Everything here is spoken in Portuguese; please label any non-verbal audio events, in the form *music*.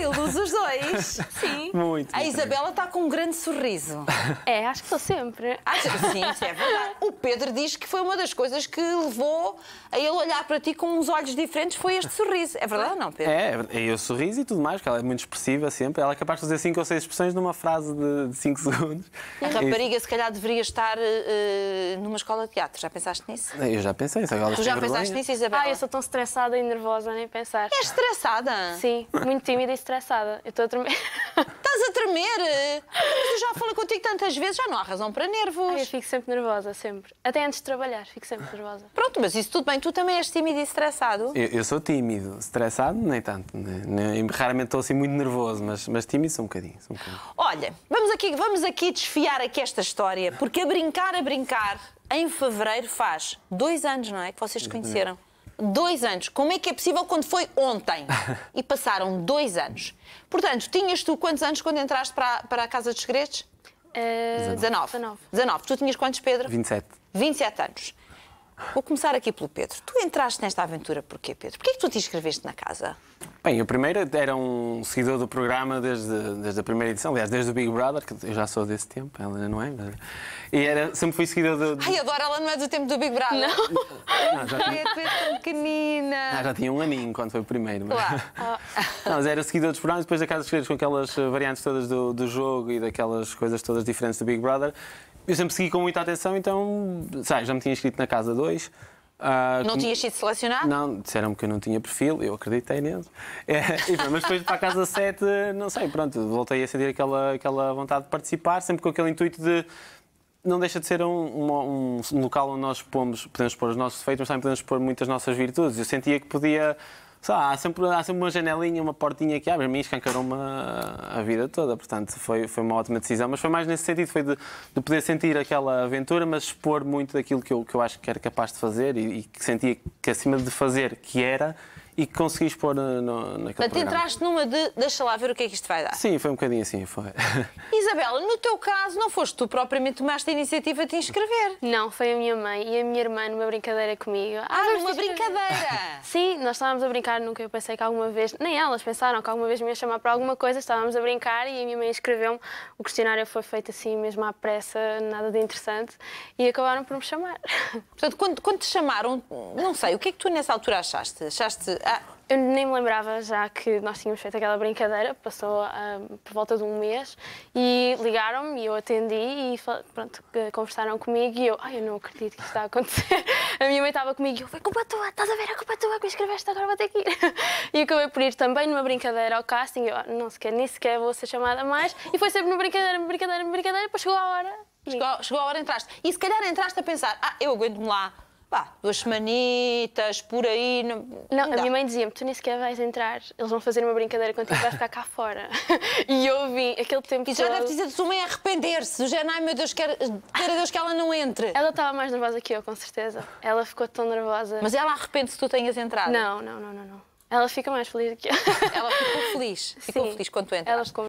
tranquilos, os dois. *laughs* Sim. Muito. A Isabela está com um grande sorriso. *laughs* É, acho que estou sempre. Acho que sim, é verdade. O Pedro diz que foi uma das coisas que levou a ele olhar para ti com uns olhos diferentes foi este sorriso. É verdade ou não, Pedro? É, é o sorriso e tudo mais, que ela é muito expressiva sempre. Ela é capaz de fazer cinco ou seis expressões numa frase de 5 *laughs* segundos. A é rapariga, se calhar, deveria estar uh, numa escola de teatro. Já pensaste nisso? Eu já pensei. Só tu já pensaste nisso, Isabela? Ah, eu sou tão estressada e nervosa, nem pensar. É estressada? Sim, muito tímida e estressada. Eu estou a tremer. *laughs* Estás a tremer? Mas eu já falei contigo tantas vezes, já não há razão para nervos. Ai, eu fico sempre nervosa, sempre. Até antes de trabalhar, fico sempre nervosa. Pronto, mas isso tudo bem. Tu também és tímido e estressado? Eu, eu sou tímido. Estressado, nem tanto. Nem, raramente estou assim muito nervoso, mas, mas tímido sou um, bocadinho, sou um bocadinho. Olha, vamos aqui, vamos aqui desfiar aqui esta história, porque a brincar, a brincar, em fevereiro faz dois anos, não é? Que vocês te conheceram dois anos. Como é que é possível quando foi ontem? *laughs* E passaram dois anos. Portanto, tinhas tu quantos anos quando entraste para, a, para a Casa dos Segredos? Uh, 19. 19. 19. Tu tinhas quantos, Pedro? 27. 27 anos. Vou começar aqui pelo Pedro. Tu entraste nesta aventura porquê, Pedro? Porquê é que tu te inscreveste na casa? Bem, eu primeiro era um seguidor do programa desde, desde a primeira edição, aliás, desde o Big Brother, que eu já sou desse tempo, ela não é, mas... E era, sempre fui seguidor do... Ai, adoro, ela não é do tempo do Big Brother. Não. não já tinha... tu és tão pequenina. Não, ah, já tinha um aninho quando foi o primeiro. Mas... Claro. Não, mas era seguidor dos programas, depois da Casa dos com aquelas eh, variantes todas do, do jogo e daquelas coisas todas diferentes do Big Brother. Eu sempre segui com muita atenção, então sei, já me tinha inscrito na Casa 2. Uh, ah, não com... tinhas sido selecionado? Não, disseram-me que eu não tinha perfil, eu acreditei nisso *laughs* É, mas depois para a Casa 7, não sei, pronto, voltei a sentir aquela, aquela vontade de participar, sempre com aquele intuito de não deixa de ser um, um, um, local onde nós pomos, podemos pôr os nossos defeitos, mas também podemos pôr muitas nossas virtudes. Eu sentia que podia só há, sempre, há sempre uma janelinha, uma portinha que abre. A mim escancarou-me a, a vida toda. Portanto, foi, foi uma ótima decisão. Mas foi mais nesse sentido, foi de, de poder sentir aquela aventura, mas expor muito daquilo que eu, que eu acho que era capaz de fazer e, e que sentia que, acima de fazer, que era, e conseguis pôr no, eh, no, naquele Portanto, entraste numa de deixa lá ver o que é que isto vai dar. Sim, foi um bocadinho assim, foi. *laughs* Isabela, no teu caso, não foste tu propriamente tomaste a iniciativa de te inscrever? Não, foi a minha mãe e a minha irmã numa brincadeira comigo. Ah, ah numa brincadeira! *laughs* Sim, nós estávamos a brincar, nunca eu pensei que alguma vez, nem elas pensaram que alguma vez me ia chamar para alguma coisa, estávamos a brincar e a minha mãe escreveu me O questionário foi feito assim, mesmo à pressa, nada de interessante, e acabaram por me chamar. *laughs* Portanto, quando, quando te chamaram, não sei, o que é que tu nessa altura achaste? Achaste ah, eu nem me lembrava já que nós tínhamos feito aquela brincadeira, passou ah, por volta de um mês e ligaram-me e eu atendi e pronto, conversaram comigo e eu, ai, eu não acredito que isto está a acontecer. *laughs* A minha mãe estava comigo e eu, foi culpa tua, estás a ver, a é culpa tua que me escreveste, agora vou ter que ir. *laughs* E acabei por ir também numa brincadeira ao casting, eu, ah, não sequer, nem sequer vou ser chamada mais. E foi sempre numa brincadeira, numa brincadeira, numa brincadeira, depois chegou a hora. Chegou, chegou a hora, entraste. E se calhar entraste a pensar, ah, eu aguento-me lá pá, duas semanitas, por aí. Não, não, não a minha mãe dizia-me: tu nem sequer vais entrar, eles vão fazer uma brincadeira contigo, vais ficar cá fora. *laughs* e eu vim aquele tempo. E já todo... deve dizer sua mãe é arrepender-se, já, ai meu Deus, quero, a Deus que ela não entre. Ela estava mais nervosa que eu, com certeza. Ela ficou tão nervosa. Mas ela arrepende se tu tenhas entrado? Não, não, não, não. não. Ela fica mais feliz do que eu. Ela ficou feliz. *laughs* Ficou Sim, feliz quando tu entras.